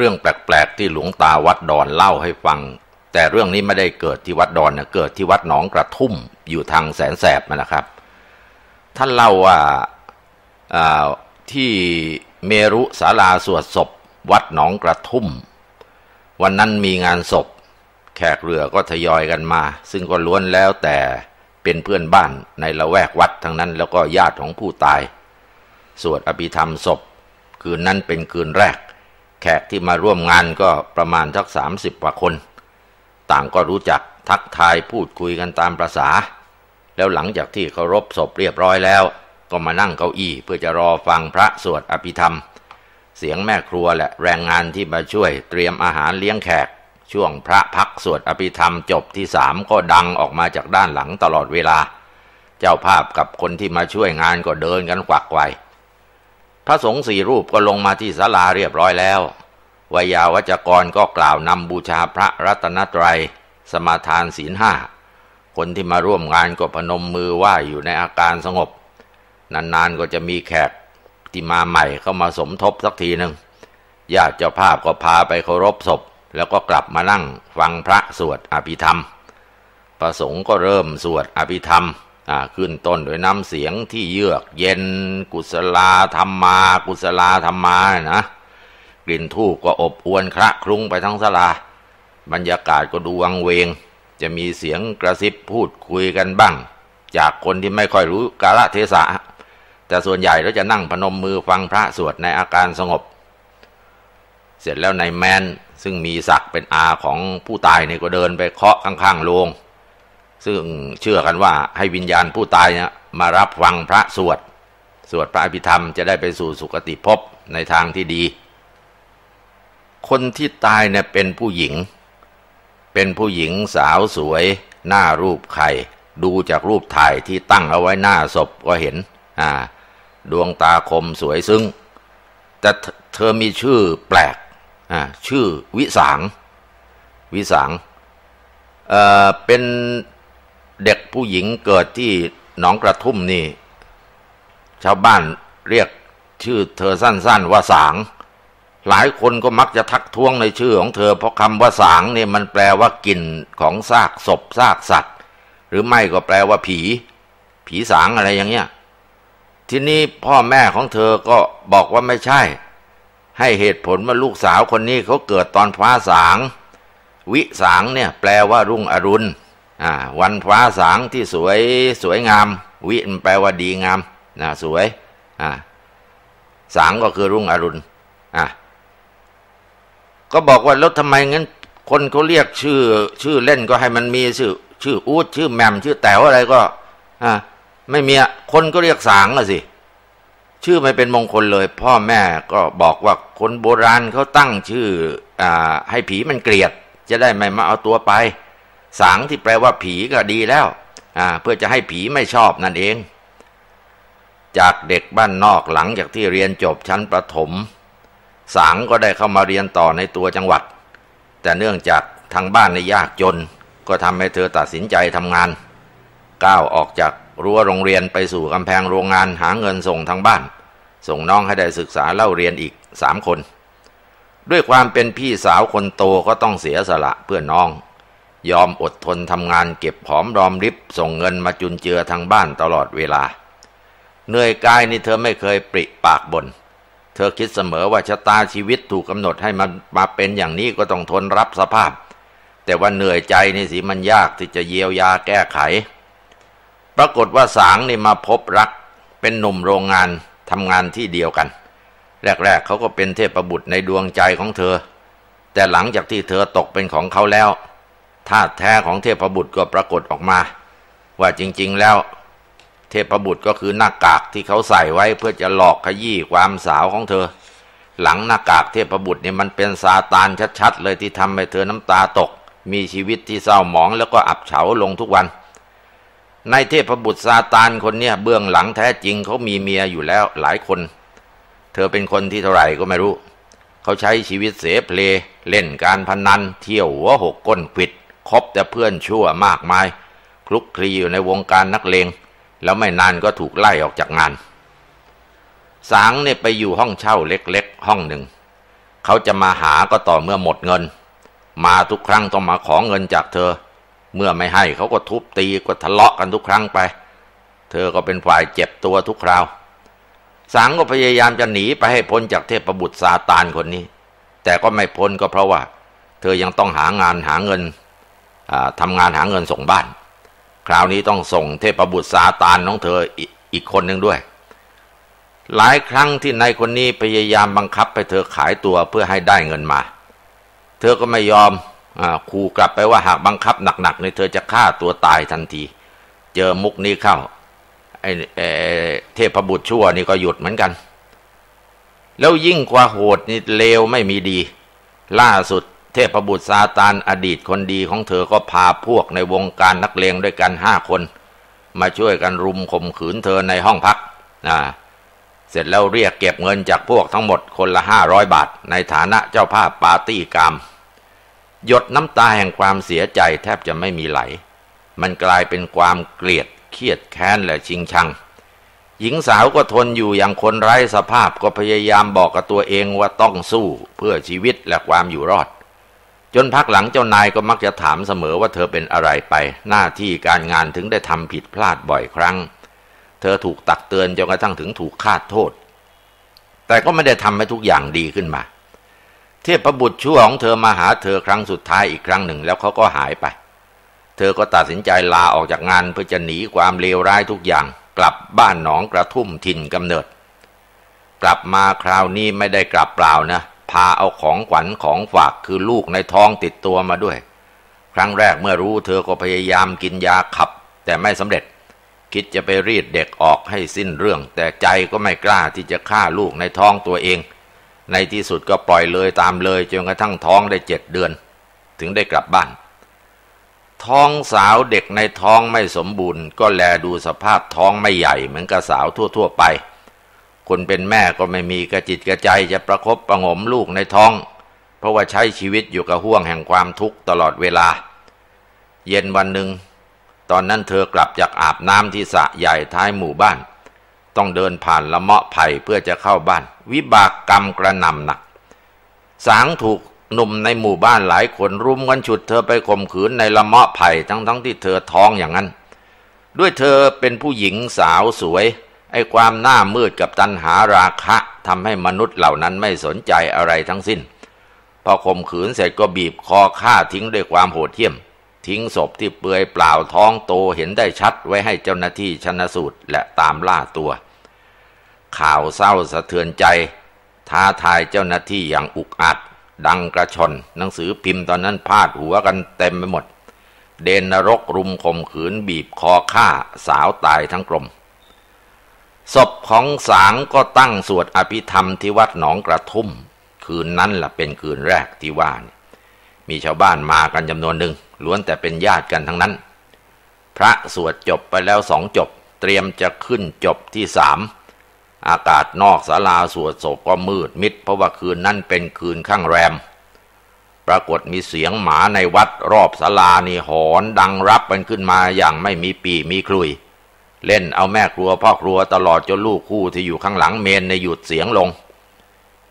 เรื่องแปลกๆ ที่หลวงตาวัดดอน เล่าให้ฟัง แต่เรื่องนี้ไม่ได้เกิดที่วัดดอนนะเกิดที่วัดหนองกระทุ่มอยู่ทางแสนแสบมานะครับ ท่านเล่าว่าที่เมรุศาลาสวดศพวัดหนองกระทุ่ม วันนั้นมีงานศพ แขกเรือก็ทยอยกันมา ซึ่งก็ล้วนแล้วแต่เป็นเพื่อนบ้านในละแวกวัดทั้งนั้นแล้วก็ญาติของผู้ตายสวดอภิธรรมศพคืนนั้นเป็นคืนแรกแขกที่มาร่วมงานก็ประมาณทักสามสิบกว่าคน ต่างก็รู้จักทักทายพูดคุยกันตามประษา แล้วหลังจากที่เคารพศพเรียบร้อยแล้วก็มานั่งเก้าอี้เพื่อจะรอฟังพระสวดอภิธรรม เสียงแม่ครัวและแรงงานที่มาช่วยเตรียมอาหารเลี้ยงแขก ช่วงพระพักสวดอภิธรรมจบที่สามก็ดังออกมาจากด้านหลังตลอดเวลา เจ้าภาพกับคนที่มาช่วยงานก็เดินกันกวักไกวพระสงฆ์สี่รูปก็ลงมาที่ศาลาเรียบร้อยแล้ววายาวัจกรก็กล่าวนำบูชาพระรัตนตรัย สมาทานศีลห้า คนที่มาร่วมงานก็พนมมือไหว้อยู่ในอาการสงบ นานๆ ก็จะมีแขก ที่มาใหม่เข้ามาสมทบสักทีหนึ่งญาติเจ้าภาพก็พาไปเคารพศพ แล้วก็กลับมานั่งฟังพระสวดอภิธรรมประสงค์ก็เริ่มสวดอภิธรรมขึ้นต้นโดยน้ำเสียงที่เยือกเย็นกุศลาธรรมากุศลาธรรมานะ กลิ่นทูบก็อบอวนคระคลุ้งไปทั้งสลา บรรยากาศก็ดูวังเวง จะมีเสียงกระซิบพูดคุยกันบ้าง จากคนที่ไม่ค่อยรู้กาลเทศะแต่ส่วนใหญ่เราจะนั่งพนมมือฟังพระสวดในอาการสงบ เสร็จแล้วนายแมนซึ่งมีศักดิ์เป็นอาของผู้ตายนี่ก็เดินไปเคาะข้างๆโลงซึ่ง เชื่อกันว่าให้วิญญาณผู้ตายเนี่ยมารับฟังพระสวด สวดพระอภิธรรมจะได้ไปสู่สุคติภพในทางที่ดี คนที่ตายเนี่ยเป็นผู้หญิง เป็นผู้หญิงสาวสวยหน้ารูปไข่ ดูจากรูปถ่ายที่ตั้งเอาไว้หน้าศพก็เห็นอ่าดวงตาคมสวยซึ้งแต่เธอมีชื่อแปลกอ่าชื่อวิสางวิสางเอ่อเป็นเด็กผู้หญิงเกิดที่หนองกระทุ่มนี่ชาวบ้านเรียก ชื่อเธอสั้นๆว่าสาง หลายคนก็มักจะทักท้วงในชื่อของเธอเพราะคำว่า สางเนี่ยมันแปลว่ากลิ่นของซากศพซากสัตว์ หรือไม่ก็แปลว่าผี ผีสางอะไรอย่างเงี้ยทีนี้พ่อแม่ของเธอก็บอกว่าไม่ใช่ ให้เหตุผลว่าลูกสาวคนนี้เขาเกิดตอนฟ้าสาง วิสางเนี่ยแปลว่า รุ่งอรุณวันฟ้าสางที่สวยสวยงาม วิแปลว่าดีงามนะสวยสางก็คือรุ่งอรุณก็บอกว่าแล้วทำไมงั้น คนเขาเรียกชื่อชื่อเล่นก็ให้มันมีชื่อชื่ออูดชื่อแมมชื่อแต๋วอะไรก็ไม่มีคนก็เรียกสางละสิชื่อไม่เป็นมงคลเลย พ่อแม่ก็บอกว่าคนโบราณเขาตั้งชื่ออให้ผีมันเกลียด จะได้ไม่มาเอาตัวไปสางที่แปลว่าผีก็ดีแล้ว เพื่อจะให้ผีไม่ชอบนั่นเอง จากเด็กบ้านนอกหลังจากที่เรียนจบชั้นประถม สางก็ได้เข้ามาเรียนต่อในตัวจังหวัด แต่เนื่องจากทางบ้านในยากจนก็ทำให้เธอตัดสินใจทำงานก้าวออกจากรั้วโรงเรียนไปสู่กำแพงโรงงานหาเงินส่งทางบ้าน ส่งน้องให้ได้ศึกษาเล่าเรียนอีกสามคน ด้วยความเป็นพี่สาวคนโตก็ต้องเสียสละเพื่อน้องยอมอดทนทำงานเก็บหอมรอมริบส่งเงินมาจุนเจือทางบ้านตลอดเวลาเหนื่อยกายนี่เธอไม่เคยปริปากบน่นเธอคิดเสมอว่าชะตาชีวิตถูกกำหนดให้มันมาเป็นอย่างนี้ก็ต้องทนรับสภาพ แต่ว่าเหนื่อยใจนี่สิมันยากที่จะเยียวยาแก้ไข ปรากฏว่าสางนี่มาพบรักเป็นหนุ่มโรงงานทำงานที่เดียวกัน แรกๆเขาก็เป็นเทพประบุตรในดวงใจของเธอ แต่หลังจากที่เธอตกเป็นของเขาแล้วธาตุแท้ของเทพบุตรก็ปรากฏออกมา ว่าจริงๆแล้ว เทพบุตรก็คือหน้ากากที่เขาใส่ไว้เพื่อจะหลอกขยี้ความสาวของเธอ หลังหน้ากากเทพบุตรเนี่ยมันเป็นซาตานชัดๆ เลยที่ทำให้เธอน้ำตาตก มีชีวิตที่เศร้าหมองแล้วก็อับเฉาลงทุกวัน ในเทพบุตรซาตานคนเนี้ยเบื้องหลังแท้จริงเขามีเมียอยู่แล้วหลายคน เธอเป็นคนที่เท่าไหร่ก็ไม่รู้เขาใช้ชีวิตเสเพล เล่นการพนัน เที่ยวหัวหกก้นปิดคบแต่เพื่อนชั่วมากมายคลุกคลีอยู่ในวงการนักเลง แล้วไม่นานก็ถูกไล่ออกจากงานสางเนี่ยไปอยู่ห้องเช่าเล็กๆห้องหนึ่ง เขาจะมาหาก็ต่อเมื่อหมดเงินมาทุกครั้งต้องมาขอเงินจากเธอ เมื่อไม่ให้เขาก็ทุบตีก็ทะเลาะกันทุกครั้งไป เธอก็เป็นฝ่ายเจ็บตัวทุกคราวสังก็พยายามจะหนีไปให้พ้นจากเทพประบุตรซาตานคนนี้ แต่ก็ไม่พ้นก็เพราะว่า เธอยังต้องหางานหาเงินทำงานหาเงินส่งบ้าน คราวนี้ต้องส่งเทพบุตรซาตานน้องเธออีกคนหนึ่งด้วย หลายครั้งที่นายคนนี้พยายามบังคับให้เธอขายตัวเพื่อให้ได้เงินมา เธอก็ไม่ยอมอขู่กลับไปว่าหากบังคับหนักๆในเธอจะฆ่าตัวตายทันที เจอมุกนี้เข้าไอ้เทพบุตรชั่วนี่ก็หยุดเหมือนกัน แล้วยิ่งกว่าโหดนี่เลวไม่มีดี ล่าสุดเทพบุตรซาตานอดีตคนดีของเธอก็พาพวกในวงการนักเลงด้วยกันห้าคน มาช่วยกันรุมข่มขืนเธอในห้องพักนะเสร็จแล้วเรียกเก็บเงินจากพวกทั้งหมดคนละห้าร้อยบาท ในฐานะเจ้าภาพปาร์ตี้กรรมหยดน้ำตาแห่งความเสียใจแทบจะไม่มีไหล มันกลายเป็นความเกลียด เครียดแค้น และชิงชัง หญิงสาวก็ทนอยู่อย่างคนไร้สภาพก็พยายามบอกกับตัวเองว่าต้องสู้เพื่อชีวิตและความอยู่รอดจนพักหลังเจ้านายก็มักจะถามเสมอว่าเธอเป็นอะไรไป หน้าที่การงานถึงได้ทำผิดพลาดบ่อยครั้ง เธอถูกตักเตือนจนกระทั่งถึงถูกฆาโทษ แต่ก็ไม่ได้ทำให้ทุกอย่างดีขึ้นมา เทพประบุตรชั่วของเธอมาหาเธอครั้งสุดท้ายอีกครั้งหนึ่ง แล้วเขาก็หายไป เธอก็ตัดสินใจลาออกจากงานเพื่อจะหนีความเลวร้ายทุกอย่าง กลับบ้านหนองกระทุ่มถิ่นกำเนิด กลับมาคราวนี้ไม่ได้กลับเปล่านะพาเอาของขวัญของฝากคือลูกในท้องติดตัวมาด้วย ครั้งแรกเมื่อรู้เธอ ก็ พยายามกินยาขับ แต่ไม่สำเร็จคิดจะไป รีด เด็กออกให้สิ้นเรื่อง แต่ใจก็ไม่กล้าที่จะฆ่าลูกในท้องตัวเอง ในที่สุดก็ปล่อยเลยตามเลยจนกระทั่งท้องได้เจ็ดเดือน ถึงได้กลับบ้าน ท้องสาวเด็กในท้องไม่สมบูรณ์ ก็แลดูสภาพท้องไม่ใหญ่เหมือนกับสาวทั่วๆ ไปคนเป็นแม่ก็ไม่มีกระจิตกระใจ จะประครบประงมลูกในท้อง เพราะว่าใช้ชีวิตอยู่กับห่วงแห่งความทุกข์ตลอดเวลา เย็นวันหนึ่งตอนนั้นเธอกลับจากอาบน้ำที่สระใหญ่ท้ายหมู่บ้าน ต้องเดินผ่านละเมาะไผ่เพื่อจะเข้าบ้าน วิบากกรรมกระนำหนัก สางถูกหนุ่มในหมู่บ้านหลายคนรุมกันฉุดเธอไปข่มขืนในละเมาะไผ่ทั้งๆทที่เธอท้องอย่างนั้น ด้วยเธอเป็นผู้หญิงสาวสวยไอ้ความหน้ามืดกับตันหาราคะทำให้มนุษย์เหล่านั้นไม่สนใจอะไรทั้งสิ้น พอข่มขืนเสร็จก็บีบคอฆ่าทิ้งด้วยความโหดเหี้ยม ทิ้งศพที่เปื่อยเปล่าท้องโตเห็นได้ชัดไว้ให้เจ้าหน้าที่ชนสูตรและตามล่าตัว ข่าวเศร้าสะเทือนใจ ท้าทายเจ้าหน้าที่อย่างอุกอาจดังกระชอนหนังสือพิมพ์ตอนนั้นพาดหัวกันเต็มไปหมด เดนนรกรุมข่มขืนบีบคอฆ่าสาวตายทั้งกลมศพของสางก็ตั้งสวดอภิธรรมที่วัดหนองกระทุ่ม คืนนั้นล่ะเป็นคืนแรกที่ว่านี่มีชาวบ้านมากันจำนวนหนึ่งล้วนแต่เป็นญาติกันทั้งนั้น พระสวดจบไปแล้วสองจบ เตรียมจะขึ้นจบที่สาม อากาศนอกศาลาสวดศพก็มืดมิดเพราะว่าคืนนั้นเป็นคืนข้างแรม ปรากฏมีเสียงหมาในวัดรอบศาลานี่หอนดังรับกันขึ้นมาอย่างไม่มีปีมีคลุยเล่นเอาแม่ครัวพ่อครัวตลอดจนลูกคู่ที่อยู่ข้างหลังเมนในหยุดเสียงลง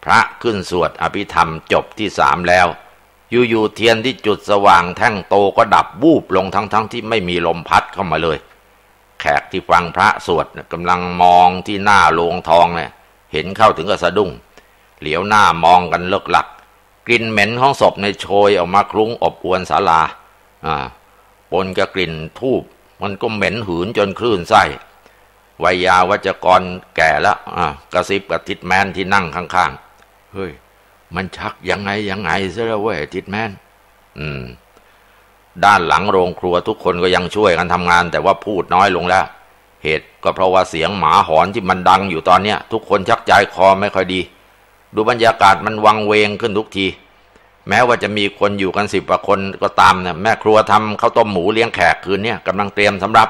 พระขึ้นสวดอภิธรรมจบที่สามแล้ว อยู่ๆเทียนที่จุดสว่างแท่งโตก็ดับบูบลงทั้งๆทที่ไม่มีลมพัดเข้ามาเลย แขกที่ฟังพระสวดกำลังมองที่หน้าโลงทองเนี่ยเห็นเข้าถึงกบสะดุ้งเหลียวหน้ามองกันเลิกหลัก กลิ่นเหม็นของศพในโชยออกมาคลุ้งอบอวนศาลาอ่าปนกับกลิ่นทูบมันก็เหม็นหืนจนคลื่นไส้วัยยาวัจกรแก่แล้วอ่ะกระซิบกับทิดแมนที่นั่งข้างๆ เฮ้ย มันชักยังไง ยังไงซะแล้วเว้ยทิดแมน อืม ด้านหลังโรงครัวทุกคนก็ยังช่วยกันทำงาน แต่ว่าพูดน้อยลงแล้ว เหตุก็เพราะว่าเสียงหมาหอนที่มันดังอยู่ตอนเนี้ยทุกคนชักใจคอไม่ค่อยดี ดูบรรยากาศมันวังเวงขึ้นทุกทีแม้ว่าจะมีคนอยู่กันสิบกว่าคนก็ตามนียแม่ครัวทำข้าวต้มหมูเลี้ยงแขกคืนเนี่ยกำลังเตรียมสำหรับ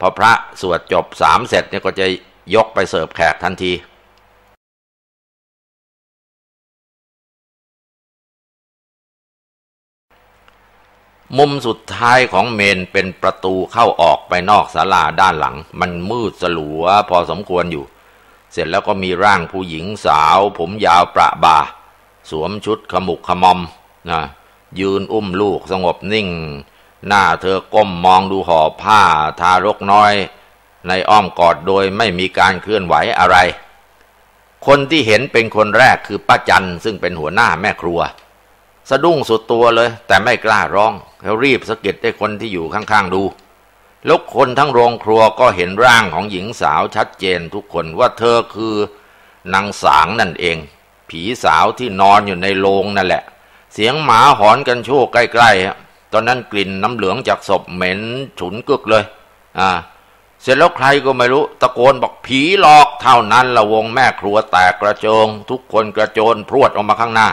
พอพระสวดจบสามเสร็จเนี่ยก็จะยกไปเสิร์ฟแขกทันที มุมสุดท้ายของเมนเป็นประตูเข้าออกไปนอกศาลาด้านหลัง มันมืดสลัวพอสมควรอยู่ เสร็จแล้วก็มีร่างผู้หญิงสาวผมยาวประบาสวมชุดขมุกขมอมนะยืนอุ้มลูกสงบนิ่ง หน้าเธอก้มมองดูห่อผ้าทารกน้อย ในอ้อมกอดโดยไม่มีการเคลื่อนไหวอะไร คนที่เห็นเป็นคนแรกคือป้าจันซึ่งเป็นหัวหน้าแม่ครัว สะดุ้งสุดตัวเลย แต่ไม่กล้าร้องเขารีบสะกิดให้คนที่อยู่ข้างๆดูลูกคนทั้งโรงครัวก็เห็นร่างของหญิงสาวชัดเจนทุกคนว่าเธอคือนางสางนั่นเองผีสาวที่นอนอยู่ในโรงนั่นแหละ เสียงหมาหอนกันโชกใกล้ๆ ตอนนั้นกลิ่นน้ำเหลืองจากศพเหม็นฉุนกึกเลยอ่าเสร็จแล้วใครก็ไม่รู้ ตะโกนบอกผีหลอกเท่านั้นละวงแม่ครัวแตกกระเจิงทุกคนกระโจนพรวดออกมาข้างหน้า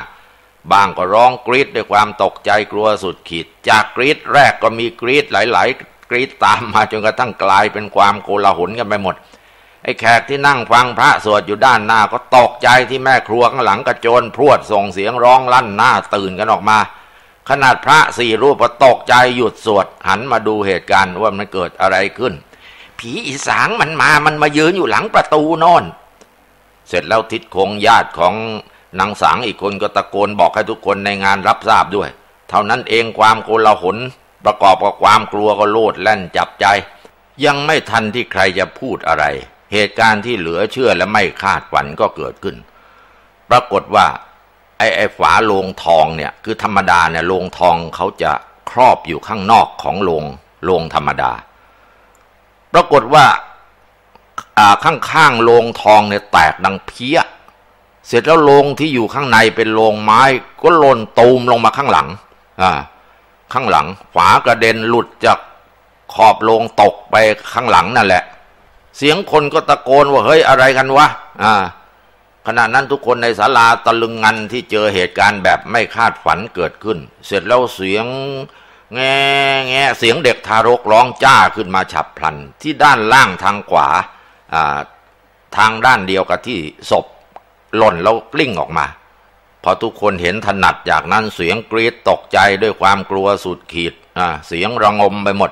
บางก็ร้องกรีดด้วยความตกใจกลัวสุดขีด จากกรีดแรกก็มีกรีดหลายๆ กรีดตามมาจนกระทั่งกลายเป็นความโกลาหลกันไปหมดไอ้แขกที่นั่งฟังพระสวดอยู่ด้านหน้า ก็ตกใจที่แม่ครัวข้างหลังกระโจนพรวดส่งเสียง ร้องลั่นหน้าตื่นกันออกมา ขนาดพระสี่รูปก็ตกใจหยุดสวด หันมาดูเหตุการณ์ว่ามันเกิดอะไรขึ้น ผีอีสางมันมา มันมายืนอยู่หลังประตูนอน เสร็จแล้วทิดคงญาติของนางสางอีกคนก็ตะโกนบอกให้ทุกคนในงานรับทราบด้วย เท่านั้นเองความโกลาหลประกอบกับความกลัวก็โลดแล่นจับใจ ยังไม่ทันที่ใครจะพูดอะไรเหตุการณ์ที่เหลือเชื่อและไม่คาดฝันก็เกิดขึ้น ปรากฏว่าไอ้ไอ้ฝาโลงทองเนี่ยคือธรรมดาเนี่ยโลงทองเขาจะครอบอยู่ข้างนอกของโลงโลงธรรมดา ปรากฏว่าข้างๆโลงทองเนี่ยแตกดังเพี้ย เสร็จแล้วโลงที่อยู่ข้างในเป็นโลงไม้ก็ล่นตูมลงมาข้างหลัง ข้างหลังฝากระเด็นหลุดจากขอบโลงตกไปข้างหลังนั่นแหละเสียงคนก็ตะโกนว่าเฮ้ยอะไรกันวะอ่าขณะนั้นทุกคนในศาลาตะลึงงันที่เจอเหตุการณ์แบบไม่คาดฝันเกิดขึ้น เสร็จแล้วเสียงแง่แง่เสียงเด็กทารก ร้องจ้าขึ้นมาฉับพลันที่ด้านล่างทางขวาทางด้านเดียวกับที่ศพหล่นแล้วกลิ้งออกมา พอทุกคนเห็นถนัดจากนั้นเสียงกรีดตกใจด้วยความกลัวสุดขีดเสียงระงมไปหมด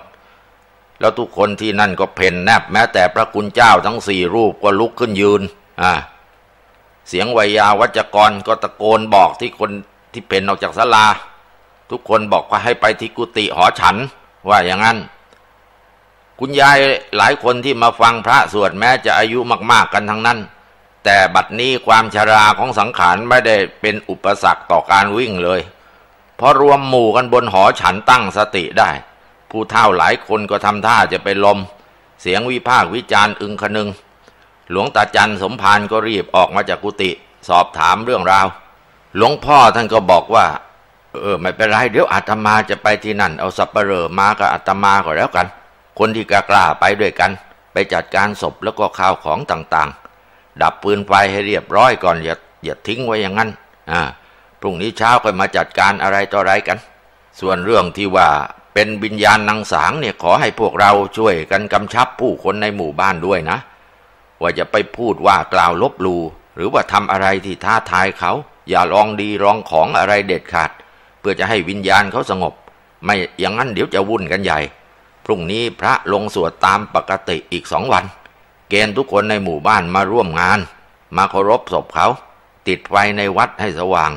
แล้วทุกคนที่นั่นก็เพ่นแนบแม้แต่พระคุณเจ้าทั้งสี่รูปก็ลุกขึ้นยืนอ่าเสียงวัยาวัจกรก็ตะโกนบอกที่คนที่เพ่นออกจากศาลา ทุกคนบอกว่าให้ไปที่กุฏิหอฉัน ว่าอย่างนั้นคุณยายหลายคนที่มาฟังพระสวดแม้จะอายุมากๆกันทั้งนั้น แต่บัดนี้ความชราของสังขารไม่ได้เป็นอุปสรรคต่อการวิ่งเลย เพราะรวมหมู่กันบนหอฉันตั้งสติได้ผู้เฒ่าหลายคนก็ทำท่าจะไปลม เสียงวิพากวิจารณ์อึงคนึง หลวงตาจันสมภารก็รีบออกมาจากกุฏิสอบถามเรื่องราว หลวงพ่อท่านก็บอกว่า เออ ไม่เป็นไร เดี๋ยวอาตมาจะไปที่นั่นเอาสับเปลอมากับอาตมาก็แล้วกัน คนที่กล้าไปด้วยกัน ไปจัดการศพแล้วก็ข้าวของต่างๆ ดับปืนไฟให้เรียบร้อยก่อนอย่าอย่าทิ้งไว้อย่างนั้น อ่าพรุ่งนี้เช้าก็มาจัดการอะไรต่ออะไรกัน ส่วนเรื่องที่ว่าเป็นวิญญาณนางสางเนี่ยขอให้พวกเราช่วยกันกำชับผู้คนในหมู่บ้านด้วยนะ ว่าจะไปพูดว่ากล่าวลบลูหรือว่าทำอะไรที่ท้าทายเขา อย่าลองดีลองของอะไรเด็ดขาด เพื่อจะให้วิญญาณเขาสงบ ไม่อย่างนั้นเดี๋ยวจะวุ่นกันใหญ่ พรุ่งนี้พระลงสวดตามปกติอีกสองวันเกณฑ์ทุกคนในหมู่บ้านมาร่วมงาน มาเคารพศพเขา ติดไฟในวัดให้สว่าง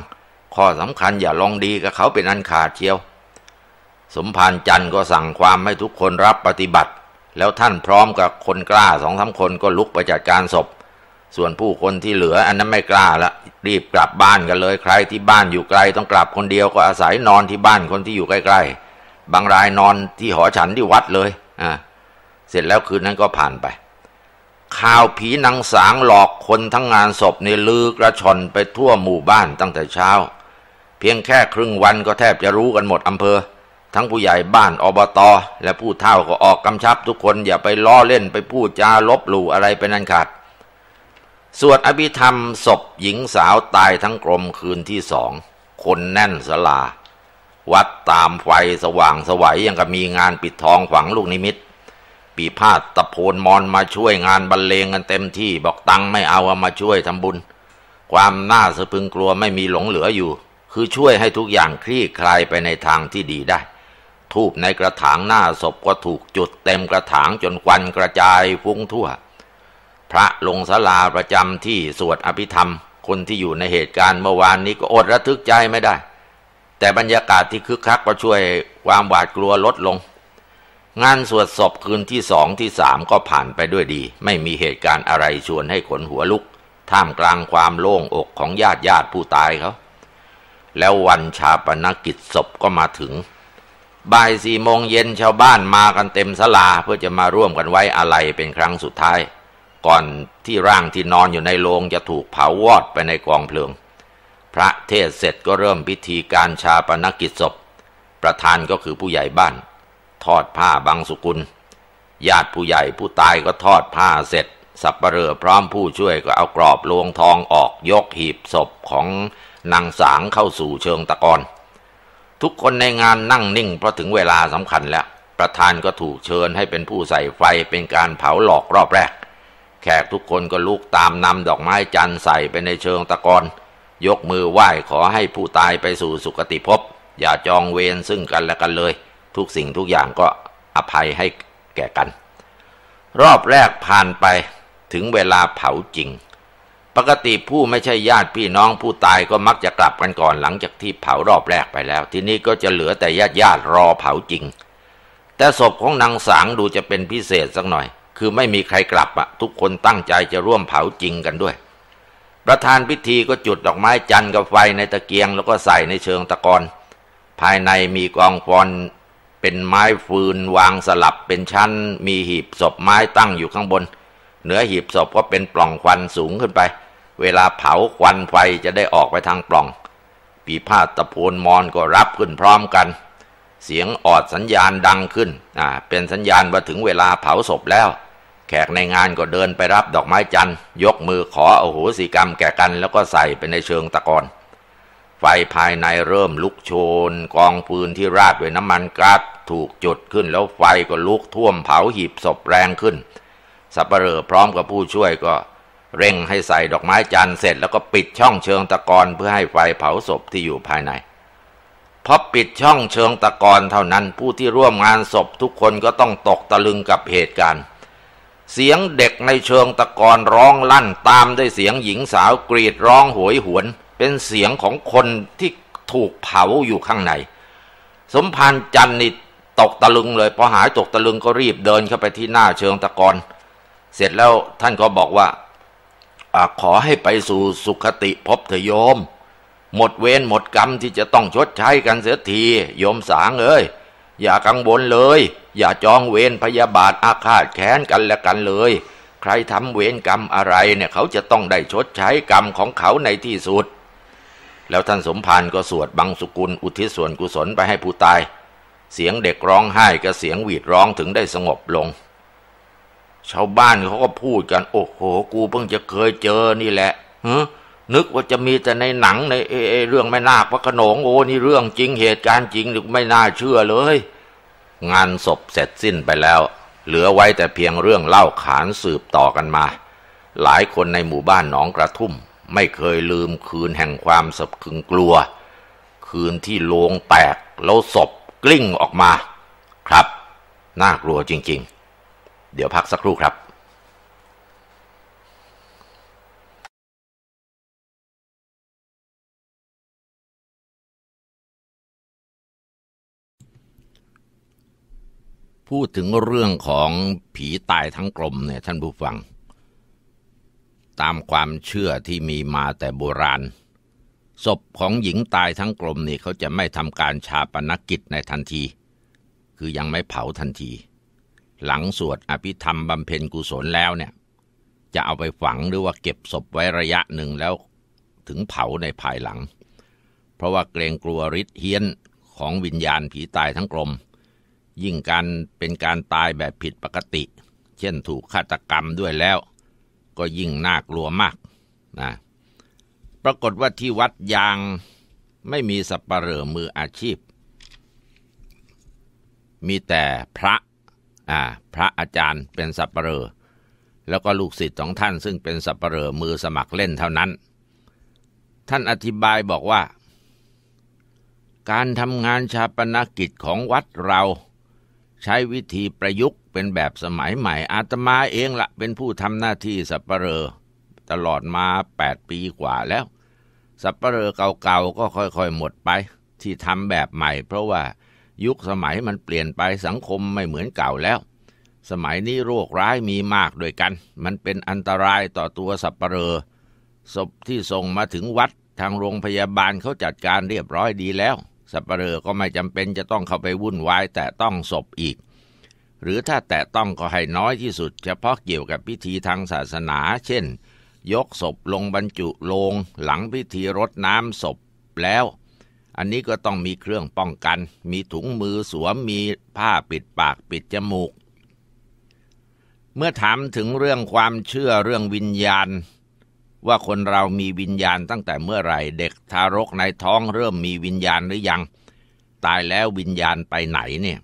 ข้อสำคัญอย่าลองดีกับเขาเป็นอันขาดเชียวสมภารจันทร์ก็สั่งความให้ทุกคนรับปฏิบัติ แล้วท่านพร้อมกับคนกล้าสองสาคนก็ลุกไปจัดการศพ ส่วนผู้คนที่เหลืออันนั้นไม่กล้าละ รีบกลับบ้านกันเลย ใครที่บ้านอยู่ไกลต้องกลับคนเดียวก็อาศัยนอนที่บ้าน คนที่อยู่ใกล้ๆ บางรายนอนที่หอฉันที่วัดเลย อ่า เสร็จแล้วคืนนั้นก็ผ่านไป ข่าวผีนางสางหลอกคนทั้งงานศพในลือกระชอนไปทั่วหมู่บ้านตั้งแต่เช้า เพียงแค่ครึ่งวันก็แทบจะรู้กันหมดอำเภอทั้งผู้ใหญ่บ้านอบตอและผู้เฒ่าก็ออกกำชับทุกคนอย่าไปล้อเล่นไปพูดจาลบหลู่อะไรเป็นอันขาดสวดอภิธรรมศพหญิงสาวตายทั้งกรมคืนที่สอง คนแน่นสลา วัดตามไฟสว่างสวัยยังก็มีงานปิดทองฝังลูกนิมิตปีพาดตะโพนมอนมาช่วยงานบรรเลงกันเต็มที่บอกตังไม่เอาเอามาช่วยทำบุญ ความน่าสะพึงกลัวไม่มีหลงเหลืออยู่ คือช่วยให้ทุกอย่างคลี่คลายไปในทางที่ดีได้ทูบในกระถางหน้าศพก็ถูกจุดเต็มกระถางจนควันกระจายฟุ้งทั่ว พระลงสลาประจำที่สวดอภิธรรม คนที่อยู่ในเหตุการณ์เมื่อวานนี้ก็อดระทึกใจไม่ได้ แต่บรรยากาศที่คึกคัก ก็ช่วยความหวาดกลัวลดลง งานสวดศพคืนที่สองที่สามก็ผ่านไปด้วยดี ไม่มีเหตุการณ์อะไรชวนให้ขนหัวลุก ท่ามกลางความโล่งอกของญาติญาติผู้ตายเขาแล้ววันชาปนกิจศพก็มาถึงบ่ายสี่โมงเย็นชาวบ้านมากันเต็มสลาเพื่อจะมาร่วมกันไว้อาลัยเป็นครั้งสุดท้าย ก่อนที่ร่างที่นอนอยู่ในโรงจะถูกเผาวอดไปในกองเพลิง พระเทศเสร็จก็เริ่มพิธีการชาปนกิจศพประธานก็คือผู้ใหญ่บ้าน ทอดผ้าบางสุกุลญาติผู้ใหญ่ผู้ตายก็ทอดผ้าเสร็จ สับปเปลือพร้อมผู้ช่วยก็เอากรอบโลงทองออกยกหีบศพของนางสางเข้าสู่เชิงตะกอนทุกคนในงานนั่งนิ่งเพราะถึงเวลาสำคัญแล้วประธานก็ถูกเชิญให้เป็นผู้ใส่ไฟเป็นการเผาหลอกรอบแรกแขกทุกคนก็ลุกตามนำดอกไม้จันทร์ใส่ไปในเชิงตะกอนยกมือไหว้ขอให้ผู้ตายไปสู่สุคติภพอย่าจองเวรซึ่งกันและกันเลยทุกสิ่งทุกอย่างก็อภัยให้แก่กันรอบแรกผ่านไปถึงเวลาเผาจริงปกติผู้ไม่ใช่ญาติพี่น้องผู้ตายก็มักจะกลับกันก่อนหลังจากที่เผารอบแรกไปแล้ว ที่นี่ก็จะเหลือแต่ญาติญาติรอเผาจริง แต่ศพของนางสางดูจะเป็นพิเศษสักหน่อย คือไม่มีใครกลับอะทุกคนตั้งใจจะร่วมเผาจริงกันด้วย ประธานพิธีก็จุดดอกไม้จันทร์กับไฟในตะเกียง แล้วก็ใส่ในเชิงตะกอนภายในมีกองฟอนเป็นไม้ฟืน วางสลับเป็นชั้นมีหีบศพไม้ตั้งอยู่ข้างบนเหนือหีบศพก็เป็นปล่องควันสูงขึ้นไป เวลาเผาควันไฟจะได้ออกไปทางปล่อง ปีพาตะโพนมอนก็รับขึ้นพร้อมกัน เสียงออดสัญญาณดังขึ้น อ่า เป็นสัญญาณว่าถึงเวลาเผาศพแล้ว แขกในงานก็เดินไปรับดอกไม้จันทร์ ยกมือขอโอโหสิกรรมแก่กันแล้วก็ใส่ไปในเชิงตะกอน ไฟภายในเริ่มลุกโชน กองฟืนที่ราดด้วยน้ำมันก๊าซถูกจุดขึ้นแล้วไฟก็ลุกท่วมเผาหีบศพแรงขึ้นสับเปลอพร้อมกับผู้ช่วยก็ เร่งให้ใส่ดอกไม้จันทร์เสร็จแล้วก็ปิดช่องเชิงตะกอนเพื่อให้ไฟเผาศพที่อยู่ภายใน พอปิดช่องเชิงตะกอนเท่านั้นผู้ที่ร่วมงานศพทุกคนก็ต้องตกตะลึงกับเหตุการณ์ เสียงเด็กในเชิงตะกอนร้องลั่นตามด้วยเสียงหญิงสาวกรีดร้องหวยหวน เป็นเสียงของคนที่ถูกเผาอยู่ข้างใน สมภารจันนิตกตะลึงเลยพอหายตกตะลึงก็รีบเดินเข้าไปที่หน้าเชิงตะกอนเสร็จแล้วท่านก็บอกว่าอขอให้ไปสู่สุขติพบเถโยม หมดเวรหมดกรรมที่จะต้องชดใช้กันเสียที โยมสางเอ้ยอย่ากังวลเลย อย่าจองเวรพยาบาทอาฆาตแค้นกันและกันเลย ใครทำเวรกรรมอะไรเนี่ย เขาจะต้องได้ชดใช้กรรมของเขาในที่สุด แล้วท่านสมภารก็สวดบังสุกุลอุทิศส่วนกุศลไปให้ผู้ตาย เสียงเด็กร้องไห้กับเสียงหวีดร้องถึงได้สงบลงชาวบ้านเขาก็พูดกันโอ้โห กูเพิ่งจะเคยเจอนี่แหละฮนึกว่าจะมีแต่ในหนังในเอเรื่องไม่น่าพระขนงโอ้นี่เรื่องจริงเหตุการณ์จริงหรือไม่น่าเชื่อเลย งานศพเสร็จสิ้นไปแล้ว เหลือไว้แต่เพียงเรื่องเล่าขานสืบต่อกันมา หลายคนในหมู่บ้านหนองกระทุ่ม ไม่เคยลืมคืนแห่งความสะบขึงกลัว คืนที่โลงแตกแล้วศพ กลิ้งออกมา ครับ น่ากลัวจริง ๆเดี๋ยวพักสักครู่ครับ พูดถึงเรื่องของผีตายทั้งกลมเนี่ยท่านผู้ฟัง ตามความเชื่อที่มีมาแต่โบราณ ศพของหญิงตายทั้งกลมนี่เขาจะไม่ทำการชาปนกกิจในทันที คือยังไม่เผาทันทีหลังสวดอภิธรรมบำเพ็ญกุศลแล้วเนี่ย จะเอาไปฝังหรือว่าเก็บศพไว้ระยะหนึ่งแล้วถึงเผาในภายหลัง เพราะว่าเกรงกลัวฤทธิ์เฮี้ยนของวิญญาณผีตายทั้งกลม ยิ่งการเป็นการตายแบบผิดปกติ เช่นถูกฆาตกรรมด้วยแล้วก็ยิ่งน่ากลัวมากนะปรากฏว่าที่วัดยางไม่มีสัปเหร่อมืออาชีพ มีแต่พระพระอาจารย์เป็นสับปเรลอแล้วก็ลูกศิษย์ของท่านซึ่งเป็นสับปเรลอมือสมัครเล่นเท่านั้น ท่านอธิบายบอกว่า การทำงานชาปนกิจของวัดเรา ใช้วิธีประยุกต์เป็นแบบสมัยใหม่ อาตมาเองละ เป็นผู้ทำหน้าที่สับปเรลอตลอดมา 8 ปีกว่าแล้ว สับปเรลอเก่าๆก็ค่อยๆหมดไปที่ทำแบบใหม่ เพราะว่ายุคสมัยมันเปลี่ยนไปสังคมไม่เหมือนเก่าแล้ว สมัยนี้โรคร้ายมีมากด้วยกันมันเป็นอันตรายต่อตัวสับปเรลอศพที่ส่งมาถึงวัด ทางโรงพยาบาลเขาจัดการเรียบร้อยดีแล้วสับปเรลอก็ไม่จำเป็นจะต้องเข้าไปวุ่นวายแต่ต้องศพอีก หรือถ้าแต่ต้องก็ให้น้อยที่สุด เฉพาะเกี่ยวกับพิธีทางศาสนา เช่น ยกศพลงบรรจุลง หลังพิธีรดน้ำศพแล้วอันนี้ก็ต้องมีเครื่องป้องกัน มีถุงมือสวมมีผ้าปิดปากปิดจมูก เมื่อถามถึงเรื่องความเชื่อเรื่องวิญญาณ ว่าคนเรามีวิญญาณตั้งแต่เมื่อไหร่ เด็กทารกในท้องเริ่มมีวิญญาณหรือยัง ตายแล้ววิญญาณไปไหนเนี่ย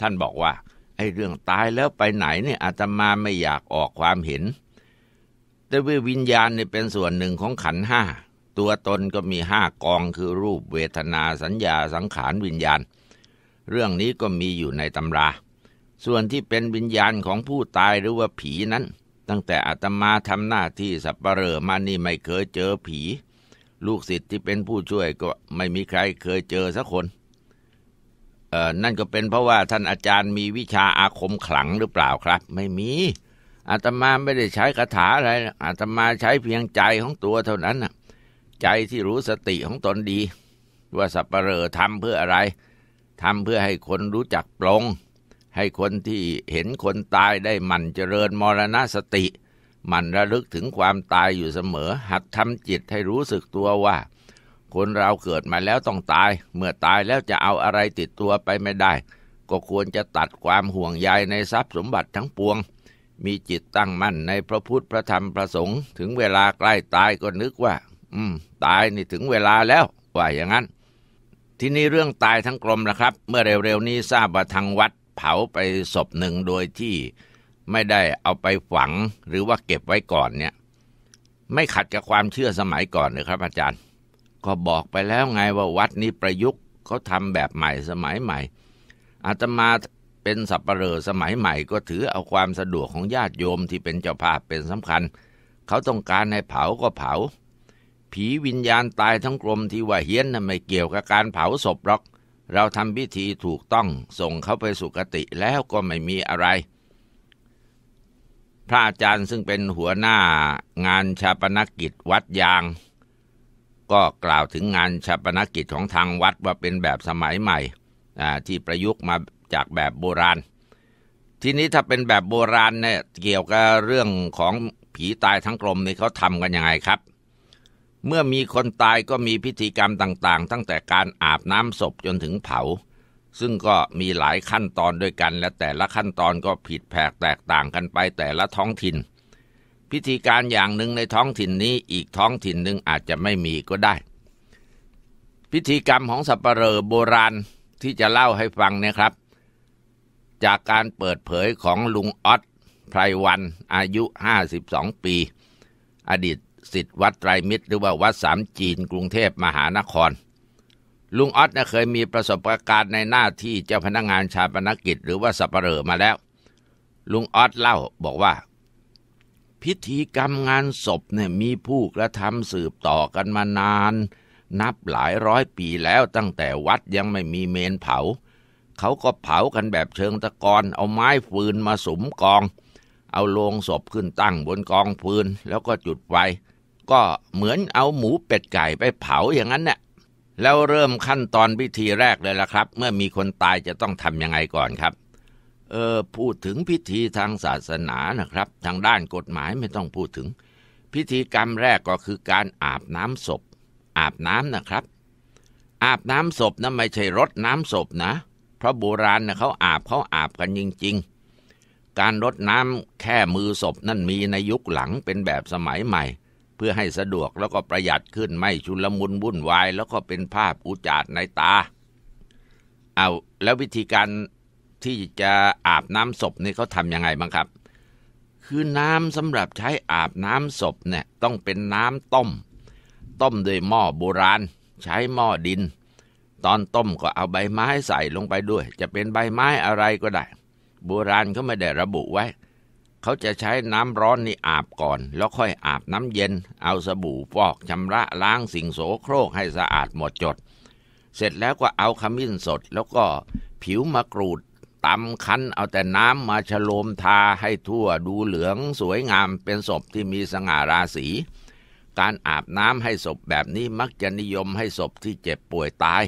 ท่านบอกว่าไอ้เรื่องตายแล้วไปไหนเนี่ย อาตมาไม่อยากออกความเห็น แต่ว่าวิญญาณเนี่ยเป็นส่วนหนึ่งของขันห้าตัวตนก็มีห้ากองคือรูปเวทนาสัญญาสังขารวิญญาณ เรื่องนี้ก็มีอยู่ในตำรา ส่วนที่เป็นวิญญาณของผู้ตายหรือว่าผีนั้น ตั้งแต่อาตมาทำหน้าที่สับปเปลอมานี่ไม่เคยเจอผี ลูกศิษย์ที่เป็นผู้ช่วยก็ไม่มีใครเคยเจอสักคนเอ่อนั่นก็เป็นเพราะว่าท่านอาจารย์มีวิชาอาคมขลังหรือเปล่าครับ ไม่มีอาตมาไม่ได้ใช้คาถาอะไรอาตมาใช้เพียงใจของตัวเท่านั้นน่ะใจที่รู้สติของตนดี ว่าสัปเหร่อทำเพื่ออะไรทำเพื่อให้คนรู้จักปลง ให้คนที่เห็นคนตายได้มันเจริญมรณสติ มันระลึกถึงความตายอยู่เสมอ หัดทำจิตให้รู้สึกตัวว่า คนเราเกิดมาแล้วต้องตาย เมื่อตายแล้วจะเอาอะไรติดตัวไปไม่ได้ ก็ควรจะตัดความห่วงใยในทรัพย์สมบัติทั้งปวง มีจิตตั้งมั่นในพระพุทธพระธรรมพระสงฆ์ถึงเวลาใกล้ตายก็นึกว่าอืมตายนี่ถึงเวลาแล้วว่าอย่างนั้น ที่นี้เรื่องตายทั้งกลมนะครับ เมื่อเร็วๆ นี้ทราบว่าทางวัด เผาไปศพหนึ่งโดยที่ไม่ได้เอาไปฝังหรือว่าเก็บไว้ก่อนเนี่ย ไม่ขัดกับความเชื่อสมัยก่อนเลยครับ อาจารย์ ก็บอกไปแล้วไงว่าวัดนี้ประยุกต์เขาทำแบบใหม่สมัยใหม่ อาตมาเป็นสับปเหร่อสมัยใหม่ ก็ถือเอาความสะดวกของญาติโยมที่เป็นเจ้าภาพเป็นสำคัญเขาต้องการให้เผาก็เผาผีวิญญาณตายทั้งกลมที่ว่าเฮี้ยนน่ะไม่เกี่ยวกับการเผาศพหรอก เราทำพิธีถูกต้องส่งเขาไปสุคติแล้วก็ไม่มีอะไร พระอาจารย์ซึ่งเป็นหัวหน้างานชาปนกิจวัดยาง ก็กล่าวถึงงานชาปนกิจของทางวัดว่าเป็นแบบสมัยใหม่ที่ประยุกต์มาจากแบบโบราณ ทีนี้ถ้าเป็นแบบโบราณเนี่ยเกี่ยวกับเรื่องของผีตายทั้งกลมนี่เขาทำกันยังไงครับเมื่อมีคนตายก็มีพิธีกรรมต่างๆ ตั้งแต่การอาบน้ำศพจนถึงเผา ซึ่งก็มีหลายขั้นตอนด้วยกัน และแต่ละขั้นตอนก็ผิดแผกแตกต่างกันไปแต่ละท้องถิ่น พิธีการอย่างหนึ่งในท้องถิ่นนี้อีกท้องถิ่นหนึ่งอาจจะไม่มีก็ได้ พิธีกรรมของสัปเหร่อโบราณที่จะเล่าให้ฟังนะครับ จากการเปิดเผยของลุงออดไพรวัน อายุ 52 ปี อดีตสิทธิ์ วัด ไตรมิตรหรือว่าวัดสามจีนกรุงเทพมหานคร ลุงออสเคยมีประสบการณ์ ในหน้าที่เจ้าพนักงงานชาปนกิจ หรือว่าสัปเหร่อมาแล้ว ลุงออสเล่าบอกว่า พิธีกรรมงานศพเนี่ยมีผู้กระทำสืบต่อกันมานาน นับหลายร้อยปีแล้วตั้งแต่วัดยังไม่มีเมนเผาเขาก็เผากันแบบเชิงตะกอนเอาไม้ฟืนมาสมกอง เอาโลงศพขึ้นตั้งบนกองฟืนแล้วก็จุดไฟก็เหมือนเอาหมูเป็ดไก่ไปเผาอย่างนั้นเนี่ยแล้วเริ่มขั้นตอนพิธีแรกเลยละครับ เมื่อมีคนตายจะต้องทำยังไงก่อนครับ เออพูดถึงพิธีทางศาสนานะครับ ทางด้านกฎหมายไม่ต้องพูดถึง พิธีกรรมแรกก็คือการอาบน้ำศพ อาบน้ำนะครับ อาบน้ำศพนะไม่ใช่รดน้ำศพนะ เพราะโบราณนะเขาอาบเขาอาบกันจริง ๆ การรดน้ำแค่มือศพนั่นมีในยุคหลังเป็นแบบสมัยใหม่พื่อให้สะดวกแล้วก็ประหยัดขึ้นไม่ชุลมุนวุ่นวาย แล้วก็เป็นภาพอุจาดในตา เอาแล้ววิธีการที่จะอาบน้ำศพนี่เขาทำยังไงบ้างครับ คือน้ำสำหรับใช้อาบน้ำศพเนี่ยต้องเป็นน้ำต้ม ต้มด้วยหม้อโบราณ ใช้หม้อดิน ตอนต้มก็เอาใบไม้ใส่ลงไปด้วยจะเป็นใบไม้อะไรก็ได้ โบราณก็ไม่ได้ระบุไว้เขาจะใช้น้ำร้อนนี่อาบก่อน แล้วค่อยอาบน้ำเย็น เอาสบู่ฟอกชำระล้างสิ่งโสโครกให้สะอาดหมดจด เสร็จแล้วก็เอาขมิ้นสด แล้วก็ผิวมะกรูดตำคั้นเอาแต่น้ำมาฉโลมทาให้ทั่วดูเหลืองสวยงามเป็นศพที่มีสง่าราศีการอาบน้ำให้ศพแบบนี้มักจะนิยมให้ศพที่เจ็บป่วยตาย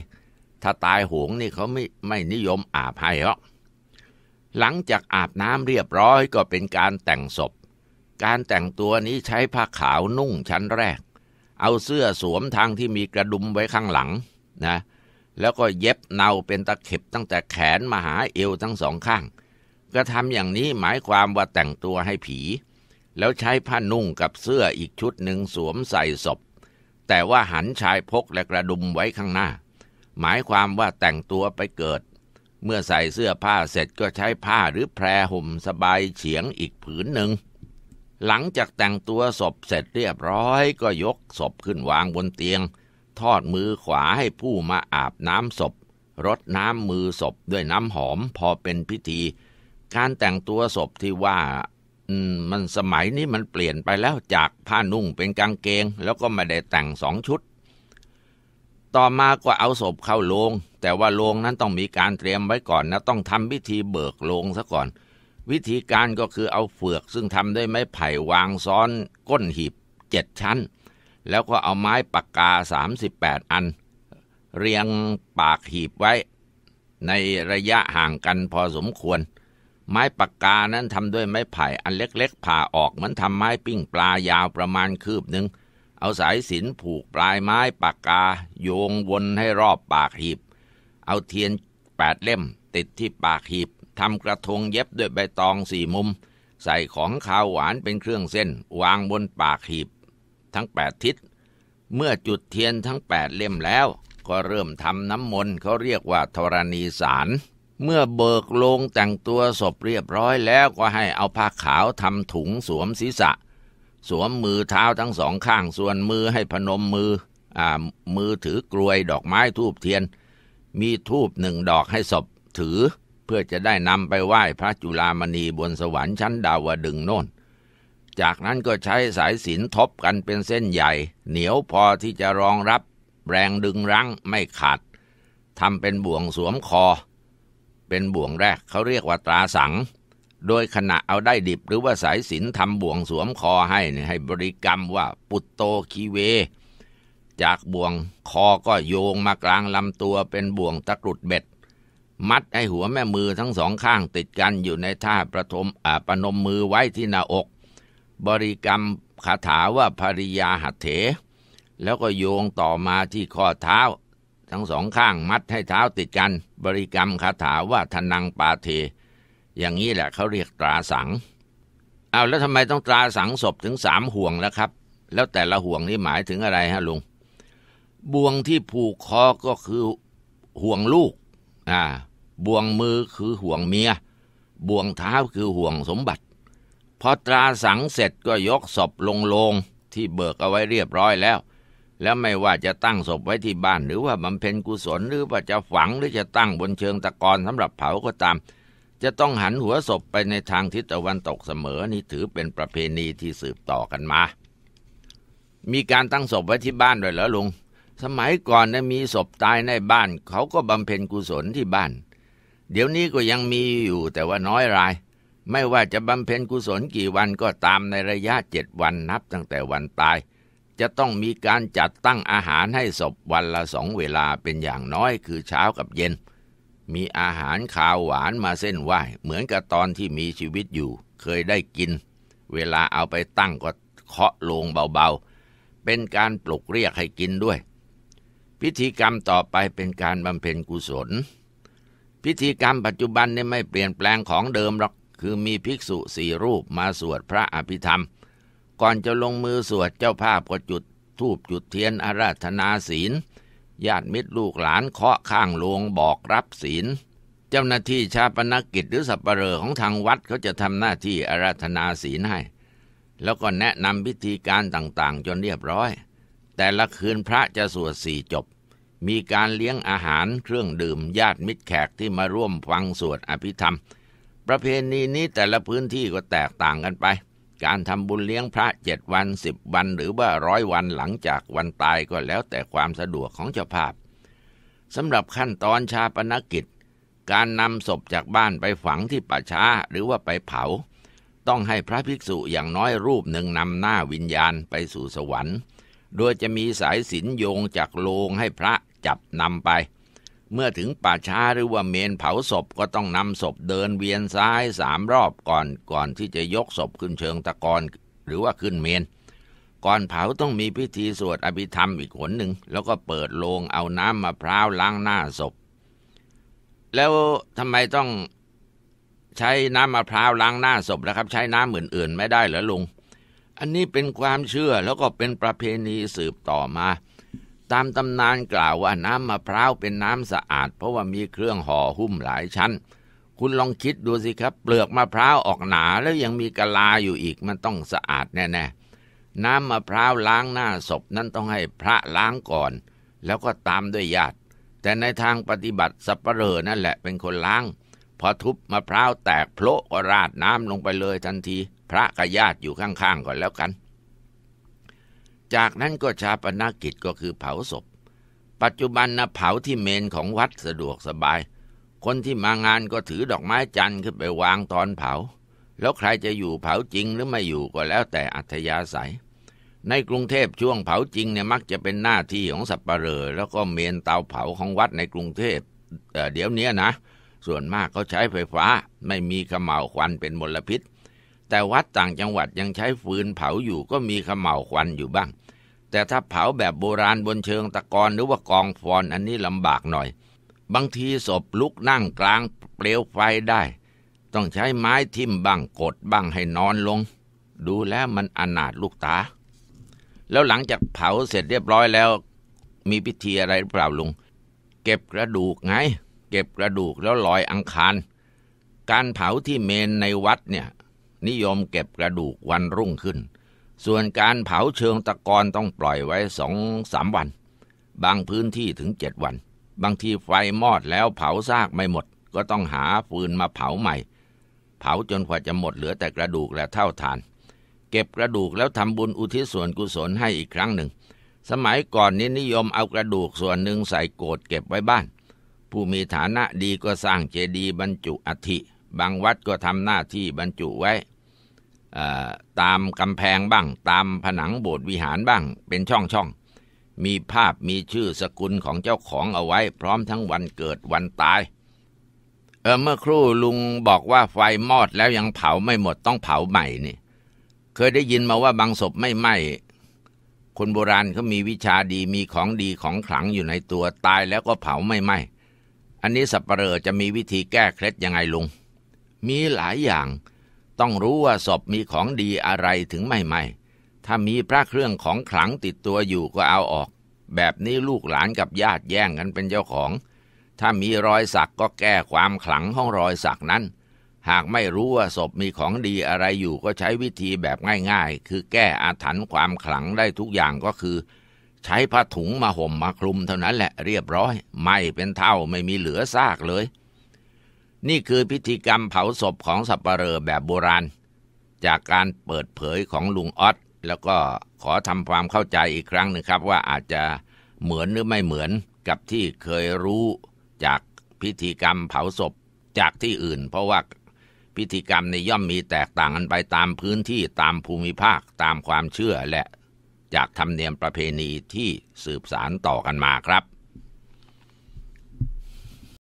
ถ้าตายหงนี่เขาไม่ไม่นิยมอาบให้หรอกหลังจากอาบน้ำเรียบร้อยก็เป็นการแต่งศพ การแต่งตัวนี้ใช้ผ้าขาวนุ่งชั้นแรก เอาเสื้อสวมทางที่มีกระดุมไว้ข้างหลังนะ แล้วก็เย็บเนาเป็นตะเข็บตั้งแต่แขน มาหาเอวทั้งสองข้าง ก็ทำอย่างนี้หมายความว่าแต่งตัวให้ผี แล้วใช้ผ้านุ่งกับเสื้ออีกชุดหนึ่งสวมใส่ศพ แต่ว่าหันชายพกและกระดุมไว้ข้างหน้า หมายความว่าแต่งตัวไปเกิดเมื่อใส่เสื้อผ้าเสร็จก็ใช้ผ้าหรือแพรห่มสบายเฉียงอีกผืนหนึ่งหลังจากแต่งตัวศพเสร็จเรียบร้อยก็ยกศพขึ้นวางบนเตียง ทอดมือขวาให้ผู้มาอาบน้ำศพรดน้ำมือศพด้วยน้ำหอมพอเป็นพิธีการแต่งตัวศพที่ว่ามันสมัยนี้มันเปลี่ยนไปแล้วจากผ้านุ่งเป็นกางเกงแล้วก็ไม่ได้แต่งสองชุด ต่อมาก็เอาศพเข้าโรงแต่ว่าโรงนั้นต้องมีการเตรียมไว้ก่อนนะต้องทำพิธีเบิกโรงซะก่อน วิธีการก็คือเอาเฟือกซึ่งทำด้วยไม้ไผ่วางซ้อนก้นหีบเจ็ดชั้น แล้วก็เอาไม้ปากกา 38 อัน เรียงปากหีบไว้ในระยะห่างกันพอสมควร ไม้ปากกานั้นทำด้วยไม้ไผ่อันเล็กๆ ผ่าออกเหมือนทำไม้ปิ้งปลายาวประมาณคืบหนึ่งเอาสายสินผูกปลายไม้ปากกาโยงวนให้รอบปากหีบเอาเทียนแปดเล่ม ติดที่ปากหีบทำกระทงเย็บด้วยใบตองสี่มุม ใส่ของขาวหวานเป็นเครื่องเส้น วางบนปากหีบ ทั้งแปดทิศเมื่อจุดเทียนทั้งแปดเล่มแล้ว ก็เริ่มทำน้ำมนต์ เขาเรียกว่าธรณีสาร เมื่อเบิกลงแต่งตัวศพเรียบร้อยแล้วก็ให้เอาผ้าขาวทำถุงสวมศีรษะ สวมมือเท้าทั้งสองข้างส่วนมือให้พนมมืออ่ามือถือกลวยดอกไม้ทูบเทียนมีทูบหนึ่งดอกให้ศพถือเพื่อจะได้นำไปไหว้พระจุลามณีบนสวรรค์ชั้นดาวดึงโน่น จากนั้นก็ใช้สายสินทบกันเป็นเส้นใหญ่ เหนียวพอที่จะรองรับแรงดึงรั้งไม่ขาดทำเป็นบ่วงสวมคอ เป็นบ่วงแรกเขาเรียกว่าตราสัง โดยขณะเอาได้ดิบหรือว่าสายสินทำบ่วงสวมคอให้ให้บริกรรมว่าปุตโตคีเวจากบ่วงคอก็โยงมากลางลำตัวเป็นบ่วงตะกรุดเบ็ด มัดไอหัวแม่มือทั้งสองข้างติดกันอยู่ในท่าประทมอาปนมมือไว้ที่หน้าอก บริกรรมคาถาว่าภริยาหัตเถ แล้วก็โยงต่อมาที่ข้อเท้า ทั้งสองข้างมัดให้เท้าติดกัน บริกรรมคาถาว่าทนังปาเทอย่างนี้แหละเขาเรียกตราสังเอาแล้วทำไมต้องตราสังศพถึงสามห่วงแล้วครับ แล้วแต่ละห่วงนี่หมายถึงอะไรฮะลุงบ่วงที่ผูกคอก็คือห่วงลูกอ่าบ่วงมือคือห่วงเมีย บ่วงเท้าคือห่วงสมบัติ พอตราสังเสร็จก็ยกศพลงโลงที่เบิกเอาไว้เรียบร้อยแล้ว แล้วไม่ว่าจะตั้งศพไว้ที่บ้านหรือว่าบำเพ็ญกุศลหรือว่าจะฝังหรือจะตั้งบนเชิงตะกอนสำหรับเผาก็ตาม จะต้องหันหัวศพไปในทางทิศตะวันตกเสมอนี่ถือเป็นประเพณีที่สืบต่อกันมา มีการตั้งศพไว้ที่บ้านด้วยเหรอลุงสมัยก่อนนะมีศพตายในบ้าน เขาก็บำเพ็ญกุศลที่บ้าน เดี๋ยวนี้ก็ยังมีอยู่แต่ว่าน้อยราย ไม่ว่าจะบำเพ็ญกุศลกี่วันก็ตามในระยะเจ็ดวันนับตั้งแต่วันตาย จะต้องมีการจัดตั้งอาหารให้ศพวันละสองเวลาเป็นอย่างน้อยคือเช้ากับเย็น มีอาหารขาวหวานมาเส้นไหวเหมือนกับตอนที่มีชีวิตอยู่เคยได้กิน เวลาเอาไปตั้งก็เคาะลงเบาๆเป็นการปลุกเรียกให้กินด้วยพิธีกรรมต่อไปเป็นการบำเพ็ญกุศล พิธีกรรมปัจจุบันเนี่ยไม่เปลี่ยนแปลงของเดิมหรอกคือมีภิกษุสี่รูปมาสวดพระอภิธรรม ก่อนจะลงมือสวดเจ้าภาพก็จุดทูบจุดเทียนอาราธนาศีลญาติมิตรลูกหลานเคาะข้างลงบอกรับศีลเจ้าหน้าที่ชาปนกิจหรือสัปเหร่อของทางวัด เขาจะทำหน้าที่อาราธนาศีลให้ แล้วก็แนะนำพิธีการต่างๆ จนเรียบร้อย แต่ละคืนพระจะสวดสี่จบมีการเลี้ยงอาหารเครื่องดื่มญาติมิตรแขกที่มาร่วมฟังสวดอภิธรรม ประเพณีนี้แต่ละพื้นที่ก็แตกต่างกันไป การทำบุญเลี้ยงพระเจ็ดวันสิบวัน หรือว่าร้อยวันหลังจากวันตายก็แล้วแต่ความสะดวกของเจ้าภาพสำหรับขั้นตอนชาปนกิจ การนำศพจากบ้านไปฝังที่ป่าช้าหรือว่าไปเผา ต้องให้พระภิกษุอย่างน้อยรูปหนึ่งนำหน้าวิญญาณไปสู่สวรรค์ โดยจะมีสายสินโยงจากโลงให้พระจับนำไป เมื่อถึงป่าช้าหรือว่าเมนเผาศพก็ต้องนำศพเดินเวียนซ้ายสามรอบก่อนก่อนที่จะยกศพขึ้นเชิงตะกอนหรือว่าขึ้นเมน ก่อนเผาต้องมีพิธีสวดอภิธรรมอีกหนหนึ่งแล้วก็เปิดโลงเอาน้ำมะพร้าวล้างหน้าศพแล้วทำไมต้องใช้น้ำมะพร้าวล้างหน้าศพแล้วครับ ใช้น้ำอื่นๆไม่ได้เหรอลุงอันนี้เป็นความเชื่อแล้วก็เป็นประเพณีสืบต่อมาตามตำนานกล่าวว่าน้ำมะพร้าวเป็นน้ำสะอาดเพราะว่ามีเครื่องห่อหุ้มหลายชั้น คุณลองคิดดูสิครับ เปลือกมะพร้าวออกหนาแล้วยังมีกะลาอยู่อีกมันต้องสะอาดแน่ๆ น้ำมะพร้าวล้างหน้าศพนั้นต้องให้พระล้างก่อน แล้วก็ตามด้วยญาติ แต่ในทางปฏิบัติสัปเหร่อนั่นแหละเป็นคนล้าง พอทุบมะพร้าวแตกโผล่ราดน้ำลงไปเลยทันที พระกับญาติอยู่ข้างๆก่อนแล้วกันจากนั้นก็ชาปนกิจก็คือเผาศพ ปัจจุบันนะเผาที่เมนของวัดสะดวกสบาย คนที่มางานก็ถือดอกไม้จันทร์ขึ้นไปวางตอนเผา แล้วใครจะอยู่เผาจริงหรือไม่อยู่ก็แล้วแต่อัธยาศัย ในกรุงเทพช่วงเผาจริงเนี่ยมักจะเป็นหน้าที่ของสับปะเลอแล้วก็เมนเตาเผาของวัดในกรุงเทพเเดี๋ยวนี้นะ ส่วนมากเขาใช้ไฟฟ้าไม่มีขมเหลาควันเป็นมลพิษ แต่วัดต่างจังหวัดยังใช้ฟืนเผาอยู่ก็มีขมเหลาควันอยู่บ้างแต่ถ้าเผาแบบโบราณบนเชิงตะกอนหรือว่ากองฟอนอันนี้ลำบากหน่อย บางทีศพลุกนั่งกลางเปลวไฟได้ ต้องใช้ไม้ทิ่มบ้างกดบ้างให้นอนลง ดูแล้วมันอนาถลูกตา แล้วหลังจากเผาเสร็จเรียบร้อยแล้วมีพิธีอะไรเปล่าลุงเก็บกระดูกไงเก็บกระดูกแล้วลอยอังคาร การเผาที่เมนในวัดเนี่ยนิยมเก็บกระดูกวันรุ่งขึ้นส่วนการเผาเชิงตะกอนต้องปล่อยไว้สองสามวัน บางพื้นที่ถึงเจ็ดวัน บางทีไฟมอดแล้วเผาซากไม่หมด ก็ต้องหาฟืนมาเผาใหม่ เผาจนกว่าจะหมดเหลือแต่กระดูกและเท่าฐาน เก็บกระดูกแล้วทำบุญอุทิศส่วนกุศลให้อีกครั้งหนึ่ง สมัยก่อนนี้นิยมเอากระดูกส่วนหนึ่งใส่โกดเก็บไว้บ้าน ผู้มีฐานะดีก็สร้างเจดีย์บรรจุอธิบางวัดก็ทำหน้าที่บรรจุไว้ตามกำแพงบ้างตามผนังโบสถ์วิหารบ้างเป็นช่องช่องมีภาพมีชื่อสกุลของเจ้าของเอาไว้พร้อมทั้งวันเกิดวันตาย เออเมื่อครู่ลุงบอกว่าไฟมอดแล้วยังเผาไม่หมดต้องเผาใหม่นี่ เคยได้ยินมาว่าบางศพไม่ไหม้คนโบราณเขามีวิชาดีมีของดีของขลังอยู่ในตัวตายแล้วก็เผาไม่ไหม้อันนี้สับปเปลอจะมีวิธีแก้เคล็ดยังไงลุงมีหลายอย่างต้องรู้ว่าศพมีของดีอะไรถึงไม่ไหมถ้ามีพระเครื่องของขลังติดตัวอยู่ก็เอาออก แบบนี้ลูกหลานกับญาติแย่งกันเป็นเจ้าของ ถ้ามีรอยสักก็แก้ความขลังของรอยสักนั้น หากไม่รู้ว่าศพมีของดีอะไรอยู่ก็ใช้วิธีแบบง่ายๆ คือแก้อาถรรพ์ความขลังได้ทุกอย่างก็คือ ใช้ผ้าถุงมาห่มมาคลุมเท่านั้นแหละเรียบร้อย ไม่เป็นเท่าไม่มีเหลือซากเลยนี่คือพิธีกรรมเผาศพของสับปะเลอแบบโบราณ จากการเปิดเผยของ ลุงออสแล้วก็ขอทำความเข้าใจอีกครั้งหนึ่งครับ ว่าอาจจะเหมือนหรือไม่เหมือนกับที่เคยรู้จากพิธีกรรมเผาศพ จากที่อื่นเพราะว่า พิธีกรรมในย่อมมีแตกต่างกันไปตามพื้นที่ตามภูมิภาคตามความเชื่อและจากธรรมเนียมประเพณีที่สืบสานต่อกันมาครับ